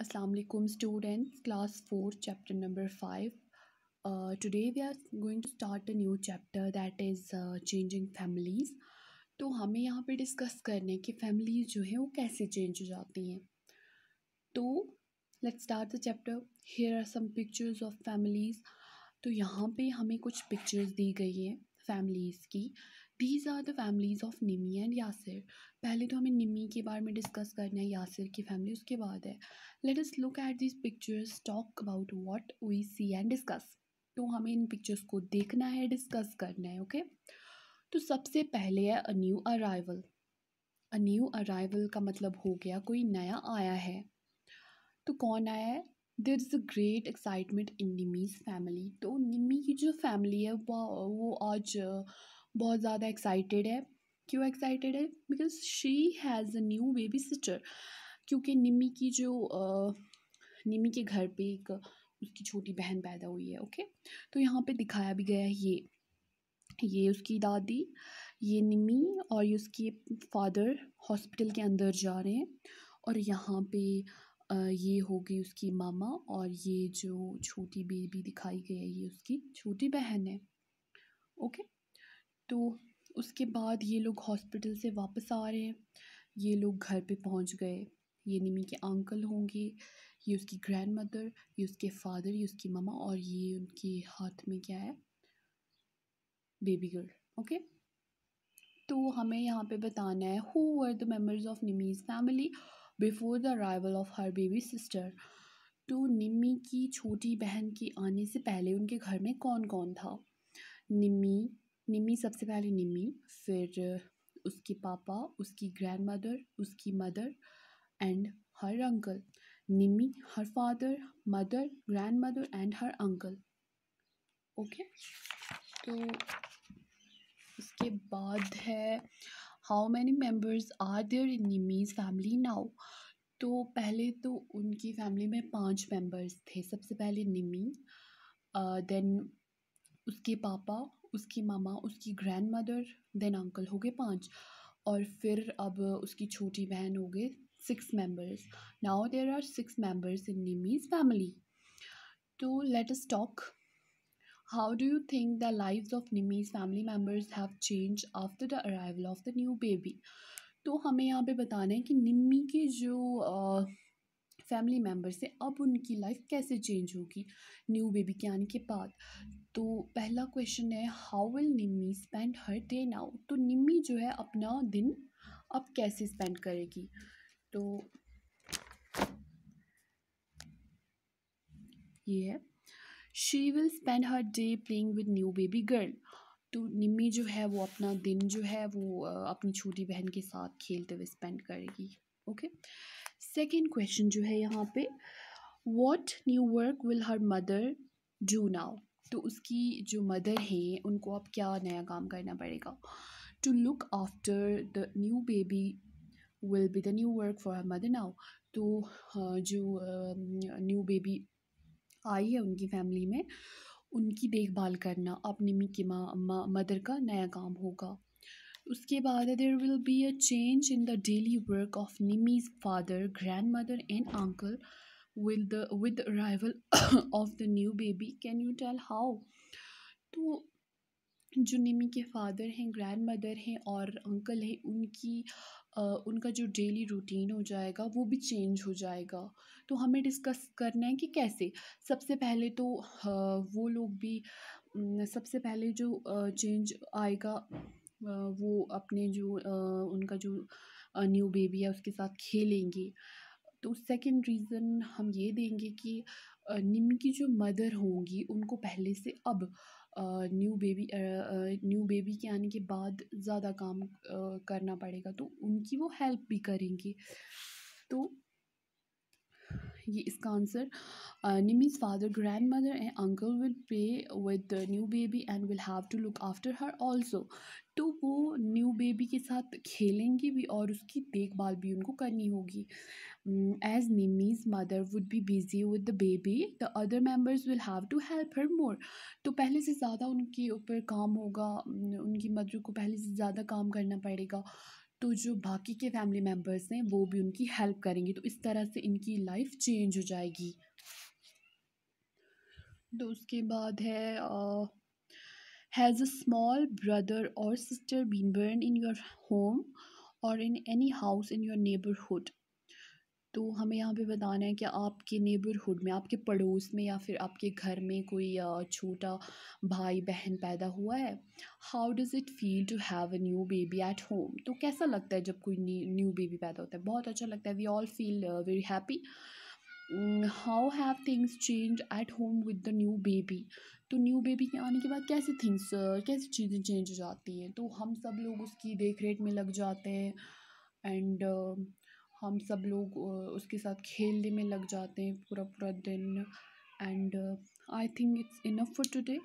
Aslam students class four chapter number five today we are going to start a new chapter that is changing families तो हमें यहाँ पे discuss करने है कि फैमिली जो है वो कैसे चेंज हो जाती हैं तो let's start the chapter here are some pictures of families तो यहाँ पे हमें कुछ पिक्चर्स दी गई हैं फैमिलीज़ की these are the families of Nimmi and Yasir पहले तो हमें निमी के बारे में डिस्कस करना है यासिर की फैमिली उसके बाद है let us look at this pictures talk about what we see and discuss तो हमें इन पिक्चर्स को देखना है डिस्कस करना है ओके तो सबसे पहले है a new arrival a new arrival का मतलब हो गया कोई नया आया है तो कौन आया है there is a great excitement in Nimmi's family तो निमी की जो फैमिली है वो आज बहुत ज़्यादा एक्साइटेड है क्यों एक्साइटेड है because she has a new baby sister क्योंकि निमी की जो निमी के घर पे एक उसकी छोटी बहन पैदा हुई है ओके तो यहाँ पे दिखाया भी गया है ये ये उसकी दादी ये निमी और ये उसके फादर हॉस्पिटल के अंदर जा रहे हैं और यहाँ पे ये ये होगी उसकी मामा और ये जो छोटी बेबी दिखाई गई है ये उसकी छोटी बहन है ओके तो उसके बाद ये लोग हॉस्पिटल से वापस आ रहे हैं ये लोग घर पे पहुंच गए ये निमी के अंकल होंगे ये उसकी ग्रैंड मदर ये उसके फादर ये उसकी मामा और ये उनके हाथ में क्या है बेबी गर्ल ओके तो हमें यहाँ पे बताना है who are the members of Nimmi's family before the arrival of her baby sister तो निम्मी की छोटी बहन के आने से पहले उनके घर में कौन कौन था निम्मी निम्मी सबसे पहले निम्मी फिर उसके पापा उसकी ग्रैंड मदर उसकी mother and her uncle Nimmi her father mother grandmother and her uncle okay तो उसके बाद है how many members are there in Nimmi's family now तो पहले तो उनकी फैमिली में पांच मेंबर्स थे सबसे पहले निमी देन उसके पापा उसकी मामा उसकी ग्रैंड मदर देन अंकल हो गए पाँच और फिर अब उसकी छोटी बहन हो गए six members now there are six members in Nimmi's family तो let us talk How do you think the lives of Nimi's family members have changed after the arrival of the new baby? तो हमें यहाँ पे बताना है कि निम्मी के जो फैमिली मेम्बर्स हैं अब उनकी लाइफ कैसे चेंज होगी न्यू बेबी के आने के बाद तो पहला क्वेश्चन है how will Nimmi spend her day now तो निम्मी जो है अपना दिन अब कैसे स्पेंड करेगी तो ये है she will spend her day playing with new baby girl तो निम्मी जो है वो अपना दिन जो है वो अपनी छोटी बहन के साथ खेलते हुए स्पेंड करेगी ओके सेकेंड क्वेश्चन जो है यहाँ पे what new work will her mother do now तो उसकी जो मदर हैं उनको अब क्या नया काम करना पड़ेगा to look after the new baby will be the new work for her mother now तो जो न्यू बेबी आई है उनकी फैमिली में उनकी देखभाल करना अपनी निमी की माँ मा, मदर का नया काम होगा उसके बाद there will be a change in the daily work of Nimmi's father grandmother and uncle with the with arrival of the new baby can you tell how जो निमी के फ़ादर हैं ग्रैंड मदर हैं और अंकल हैं उनकी उनका जो daily routine हो जाएगा वो भी चेंज हो जाएगा तो हमें डिस्कस करना है कि कैसे सबसे पहले तो वो लोग भी सबसे पहले जो चेंज आएगा वो अपने जो उनका जो न्यू बेबी है उसके साथ खेलेंगे तो सेकंड रीज़न हम ये देंगे कि निम्मी की जो मदर होंगी उनको पहले से अब न्यू बेबी न्यू बेबी के आने के बाद ज़्यादा काम करना पड़ेगा तो उनकी वो हेल्प भी करेंगी तो ये इसका answer Nimmi's father grandmother and uncle will play with new baby and will have to look after her also तो वो न्यू बेबी के साथ खेलेंगी भी और उसकी देखभाल भी उनको करनी होगी Mm, as Nimi's mother would be busy with the baby, the other members will have to help her more. तो पहले से ज़्यादा उनके ऊपर काम होगा उनकी मदर को पहले से ज़्यादा काम करना पड़ेगा तो जो बाकी के फैमिली मेम्बर्स हैं वो भी उनकी हेल्प करेंगे तो इस तरह से इनकी लाइफ चेंज हो जाएगी तो उसके बाद है हैज़ अ स्मॉल ब्रदर और sister been born in your home और in any house in your neighbourhood तो हमें यहाँ पे बताना है कि आपके नेबरहुड में आपके पड़ोस में या फिर आपके घर में कोई छोटा भाई बहन पैदा हुआ है how does it feel to have a new baby at home तो कैसा लगता है जब कोई न्यू बेबी पैदा होता है बहुत अच्छा लगता है we all feel very happy how have things change at home with the new baby तो न्यू बेबी के आने के बाद कैसे थिंग्स कैसी चीज़ें चेंज हो जाती हैं तो हम सब लोग उसकी देख रेख में लग जाते हैं एंड हम सब लोग उसके साथ खेलने में लग जाते हैं पूरा पूरा दिन and I think it's enough for today